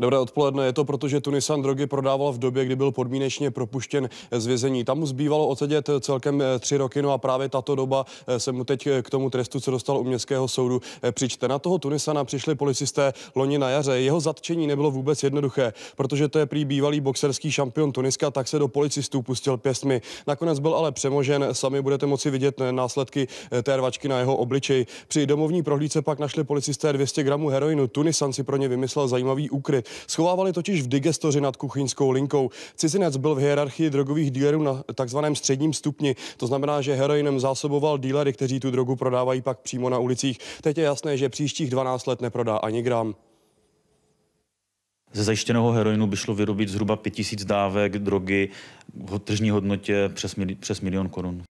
Dobré odpoledne. Je to proto, že Tunisan drogy prodával v době, kdy byl podmínečně propuštěn z vězení. Tam mu zbývalo odsedět eh, celkem eh, tři roky, no a právě tato doba eh, se mu teď k tomu trestu, co dostal u městského soudu, přičte. Na toho Tunisana přišli policisté loni na jaře. Jeho zatčení nebylo vůbec jednoduché, protože to je prý bývalý boxerský šampion Tuniska, tak se do policistů pustil pěstmi. Nakonec byl ale přemožen. Sami budete moci vidět následky té rvačky na jeho obličeji. Při domovní prohlídce pak našli policisté 200 gramů heroinu. Tunisan si pro ně vymyslel zajímavý úkryt. Schovávali totiž v digestoři nad kuchyňskou linkou. Cizinec byl v hierarchii drogových dílerů na takzvaném středním stupni. To znamená, že heroinem zásoboval dílery, kteří tu drogu prodávají pak přímo na ulicích. Teď je jasné, že příštích 12 let neprodá ani gram. Ze zajištěného heroinu by šlo vyrobit zhruba 5000 dávek drogy v tržní hodnotě přes, mili- přes milion korun.